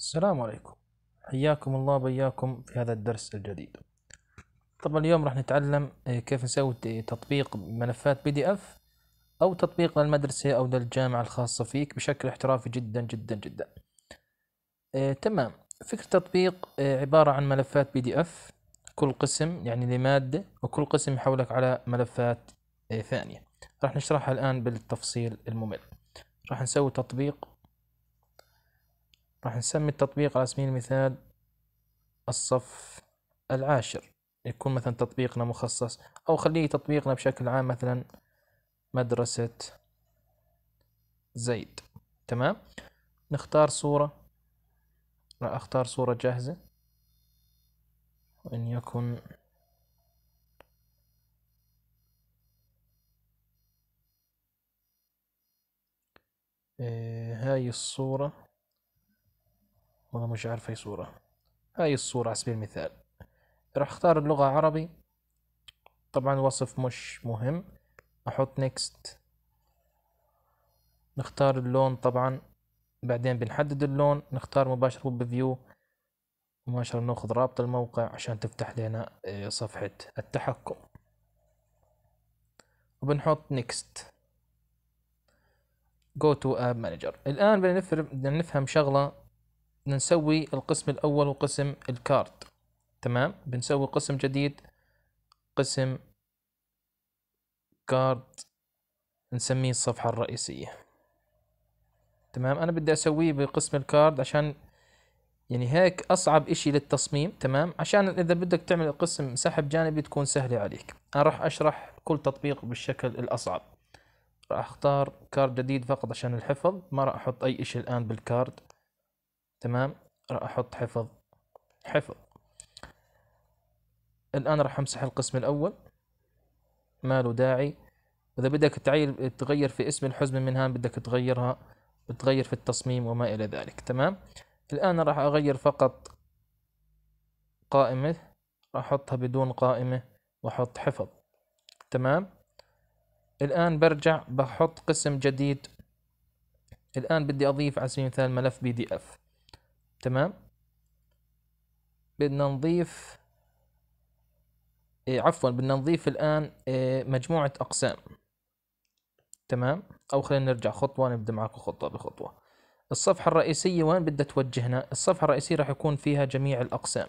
السلام عليكم حياكم الله بياكم في هذا الدرس الجديد طبعا اليوم راح نتعلم آه، كيف نسوي تطبيق ملفات بي دي اف او تطبيق للمدرسة او للجامعة الخاصة فيك بشكل احترافي جدا جدا جدا آه تمام فكرة التطبيق آه عبارة عن ملفات بي دي اف كل قسم يعني لمادة وكل قسم يحولك على ملفات آه ثانية راح نشرحها الآن بالتفصيل الممل راح نسوي تطبيق راح نسمي التطبيق على سبيل المثال الصف العاشر يكون مثلا تطبيقنا مخصص أو خليه تطبيقنا بشكل عام مثلا مدرسة زيد تمام نختار صورة راح أختار صورة جاهزة وإن يكن إيه، هاي الصورة والله مش عارف أي صورة هاي الصورة على سبيل المثال راح اختار اللغة عربي طبعا وصف مش مهم احط نيكست نختار اللون طبعا بعدين بنحدد اللون نختار مباشرة ويب فيو مباشرة ناخذ رابط الموقع عشان تفتح لنا آه، صفحة التحكم وبنحط نيكست جو تو اب مانجر الان بدنا نفهم شغلة نسوي القسم الأول وقسم الكارت تمام بنسوي قسم جديد قسم كارت نسميه الصفحة الرئيسية تمام أنا بدي أسويه بقسم الكارد عشان يعني هيك أصعب إشي للتصميم تمام عشان إذا بدك تعمل قسم سحب جانبي تكون سهلة عليك أنا راح أشرح كل تطبيق بالشكل الأصعب راح أختار كارد جديد فقط عشان الحفظ ما راح أحط أي إشي الآن بالكارد تمام راح احط حفظ حفظ الان راح امسح القسم الاول ما له داعي اذا بدك تعيل تغير في اسم الحزمة من هان بدك تغيرها بتغير في التصميم وما الى ذلك تمام الان راح اغير فقط قائمة راح احطها بدون قائمة واحط حفظ تمام الآن برجع بحط قسم جديد الآن بدي أضيف على سبيل المثال ملف بي دي اف تمام بدنا نضيف إيه عفوا بدنا نضيف الآن إيه مجموعة أقسام تمام أو خلينا نرجع خطوة نبدأ معكم خطوة بخطوة الصفحة الرئيسية وين بدها توجهنا الصفحة الرئيسية راح يكون فيها جميع الأقسام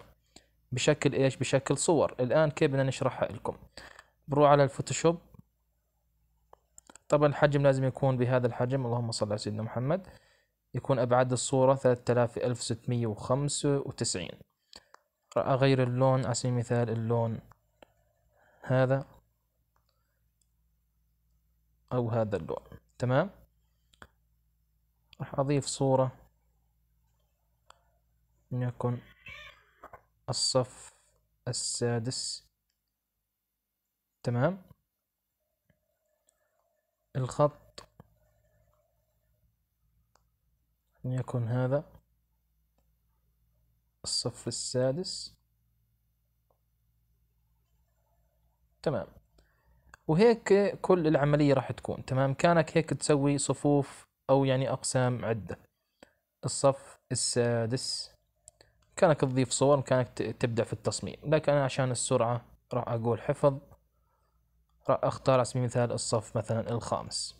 بشكل إيش بشكل صور الآن كيف بدنا نشرحها لكم بروح على الفوتوشوب طبعا الحجم لازم يكون بهذا الحجم اللهم صل على سيدنا محمد يكون أبعاد الصورة 3695 أغير اللون على سبيل المثال اللون هذا أو هذا اللون تمام راح أضيف صورة لنكن الصف السادس تمام الخط يكون هذا الصف السادس تمام وهيك كل العملية راح تكون تمام كانك هيك تسوي صفوف أو يعني أقسام عدة الصف السادس كانك تضيف صور كانك تبدع في التصميم لكن أنا عشان السرعة راح أقول حفظ راح أختار على سبيل المثال الصف مثلا الخامس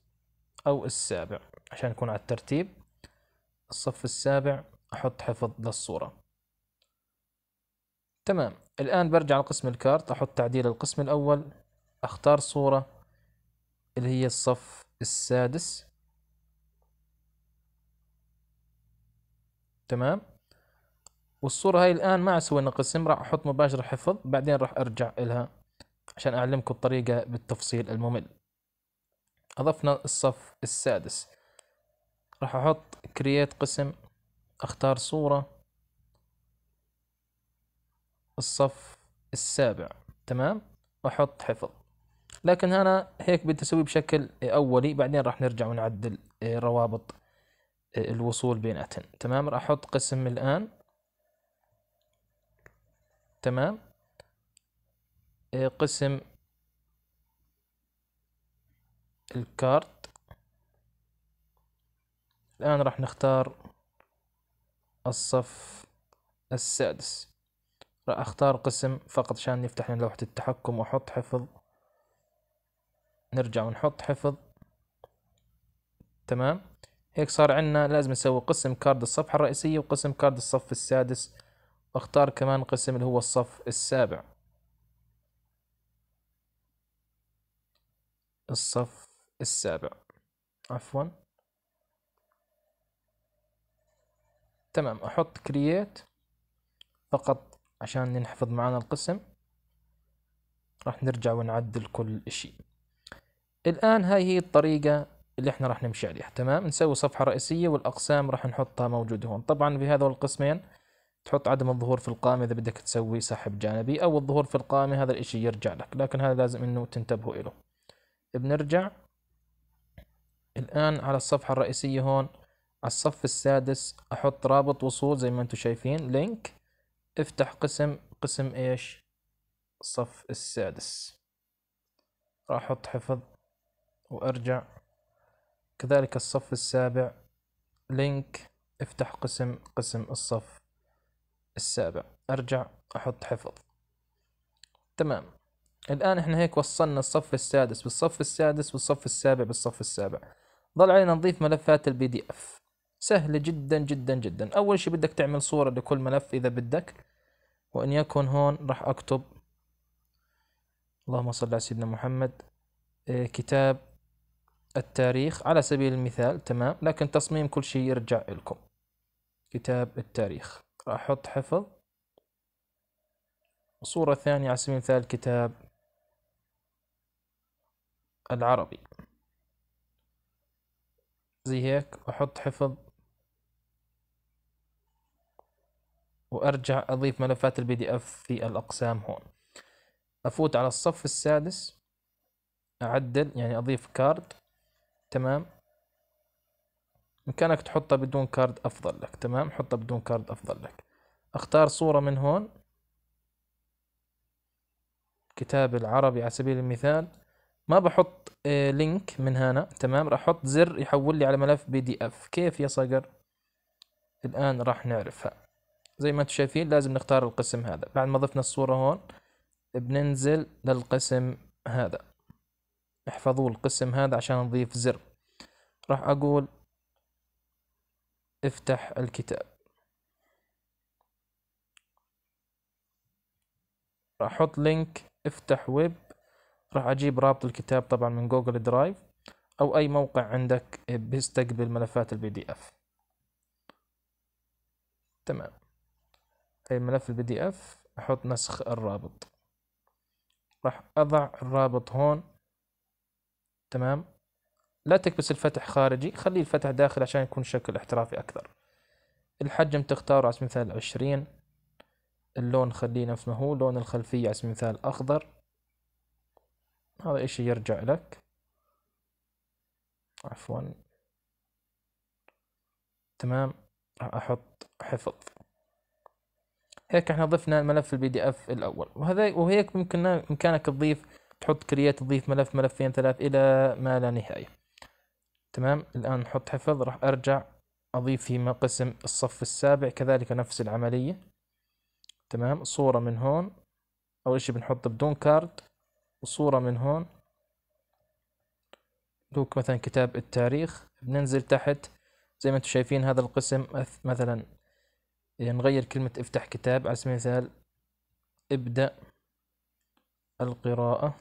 أو السابع عشان يكون على الترتيب الصف السابع أحط حفظ للصورة تمام الآن برجع لقسم الكارت أحط تعديل القسم الأول أختار صورة اللي هي الصف السادس تمام والصورة هاي الآن ما أسوي قسم راح أحط مباشرة حفظ بعدين راح أرجع إلها عشان أعلمكم الطريقة بالتفصيل الممل أضفنا الصف السادس راح احط كرييت قسم اختار صورة الصف السابع تمام واحط حفظ لكن هنا هيك بدي اسويه بشكل اولي بعدين راح نرجع ونعدل آه، روابط آه، الوصول بيناتهم تمام راح احط قسم الان تمام آه، قسم الكارت الآن راح نختار الصف السادس راح اختار قسم فقط عشان نفتح لنا لوحة التحكم واحط حفظ نرجع ونحط حفظ تمام هيك صار عندنا لازم نسوي قسم كارد الصفحة الرئيسية وقسم كارد الصف السادس واختار كمان قسم اللي هو الصف السابع الصف السابع عفوا تمام احط كرييت فقط عشان نحفظ معانا القسم راح نرجع ونعدل كل شيء الان هاي هي الطريقة اللي احنا راح نمشي عليها تمام نسوي صفحة رئيسية والاقسام راح نحطها موجودة هون طبعا في هذا القسمين تحط عدم الظهور في القائمة إذا بدك تسوي سحب جانبي أو الظهور في القائمة هذا الإشي يرجع لك لكن هذا لازم إنه تنتبهوا إله بنرجع الآن على الصفحة الرئيسية هون الصف السادس احط رابط وصول زي ما انتم شايفين لينك افتح قسم قسم ايش الصف السادس راح احط حفظ وارجع كذلك الصف السابع لينك افتح قسم قسم الصف السابع ارجع احط حفظ تمام الان احنا هيك وصلنا الصف السادس بالصف السادس والصف السابع بالصف السابع ضل علينا نضيف ملفات البي دي اف سهلة جدا جدا جدا أول شي بدك تعمل صورة لكل ملف إذا بدك وإن يكن هون راح أكتب اللهم صل على سيدنا محمد آه، كتاب التاريخ على سبيل المثال تمام لكن تصميم كل شيء يرجع لكم كتاب التاريخ راح أحط حفظ صورة ثانية على سبيل المثال كتاب العربي زي هيك أحط حفظ وأرجع أضيف ملفات البي دي اف في الأقسام هون أفوت على الصف السادس أعدل يعني أضيف كارد تمام بإمكانك تحطها بدون كارد أفضل لك تمام حطها بدون كارد أفضل لك أختار صورة من هون كتاب العربي على سبيل المثال ما بحط لينك آه، من هنا تمام راح احط زر يحول لي على ملف بي دي اف كيف يا صقر الان راح نعرفها زي ما انتم شايفين لازم نختار القسم هذا بعد ما ضفنا الصورة هون بننزل للقسم هذا احفظوا القسم هذا عشان نضيف زر راح اقول افتح الكتاب راح احط لينك افتح ويب راح اجيب رابط الكتاب طبعا من جوجل درايف او اي موقع عندك بيستقبل ملفات البي دي اف تمام أي ملف البي دي إف أحط نسخ الرابط راح أضع الرابط هون تمام لا تكبس الفتح خارجي خلي الفتح داخل عشان يكون شكل احترافي أكثر الحجم تختاره على سبيل المثال عشرين اللون خليه نفس ما هو لون الخلفية على سبيل المثال أخضر هذا إشي يرجع لك عفوا تمام راح أحط حفظ هيك احنا ضفنا الملف البي دي اف الاول وهذا وهيك ممكن بامكانك تضيف تحط كرييت تضيف ملف ملفين ثلاث الى ما لا نهايه تمام الان نحط حفظ راح ارجع اضيف في قسم الصف السابع كذلك نفس العمليه تمام صوره من هون اول اشي بنحط بدون كارد وصوره من هون دوك مثلا كتاب التاريخ بننزل تحت زي ما انتم شايفين هذا القسم مثلا نغير كلمة افتح كتاب على سبيل المثال ابدأ القراءة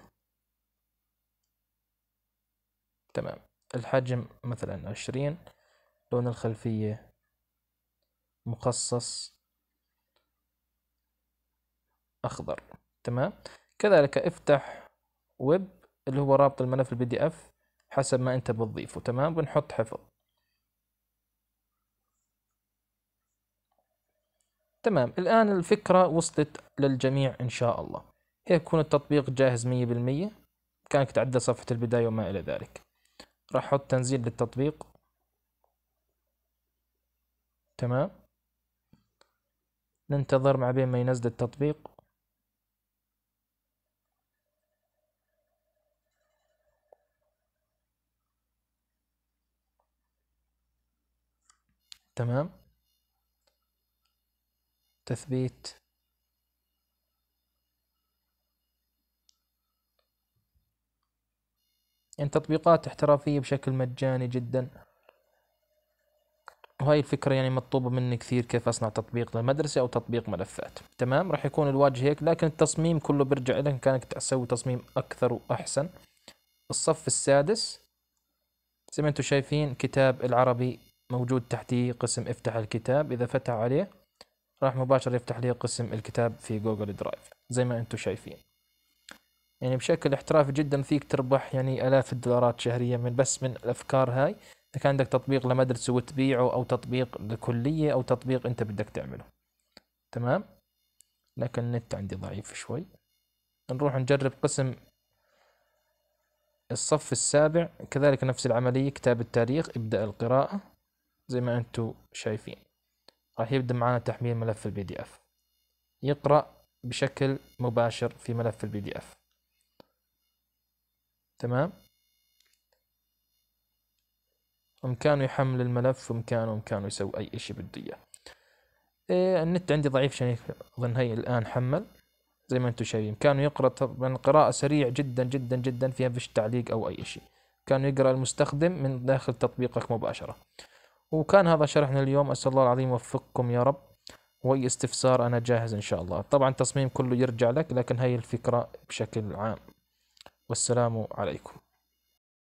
تمام الحجم مثلا عشرين لون الخلفية مخصص أخضر تمام كذلك افتح ويب اللي هو رابط الملف البي دي اف حسب ما انت بتضيفه تمام بنحط حفظ تمام الآن الفكرة وصلت للجميع إن شاء الله هيك يكون التطبيق جاهز 100% كانك تعدى صفحة البداية وما إلى ذلك راح أحط تنزيل للتطبيق تمام ننتظر مع بين ما ينزل التطبيق تمام تثبيت يعني تطبيقات احترافية بشكل مجاني جدا وهاي الفكرة يعني مطلوبة مني كثير كيف أصنع تطبيق للمدرسة أو تطبيق ملفات تمام راح يكون الواجهة هيك لكن التصميم كله برجع لك كانك تسوي تصميم أكثر وأحسن الصف السادس زي ما انتم شايفين كتاب العربي موجود تحتيه قسم افتح الكتاب إذا فتح عليه راح مباشر يفتح لي قسم الكتاب في جوجل درايف زي ما انتم شايفين يعني بشكل احترافي جدا فيك تربح يعني آلاف الدولارات شهريا من بس من الأفكار هاي إذا كان عندك تطبيق لمدرسة وتبيعه أو تطبيق لكلية أو تطبيق أنت بدك تعمله تمام لكن النت عندي ضعيف شوي نروح نجرب قسم الصف السابع كذلك نفس العملية كتاب التاريخ ابدأ القراءة زي ما أنتم شايفين راح يبدأ معنا تحميل ملف البي دي اف يقرأ بشكل مباشر في ملف البي دي اف تمام امكانه يحمل الملف وإمكانه إمكانه يسوي أي إشي بده إياه إيه، النت عندي ضعيف عشان أظن هي الآن حمل زي ما أنتم شايفين كانوا يقرأ طبعا يعني قراءة سريع جدا جدا جدا فيها فيش تعليق أو أي إشي كانوا يقرأ المستخدم من داخل تطبيقك مباشرة وكان هذا شرحنا اليوم أسأل الله العظيم يوفقكم يا رب وأي استفسار أنا جاهز إن شاء الله طبعا التصميم كله يرجع لك لكن هي الفكرة بشكل عام والسلام عليكم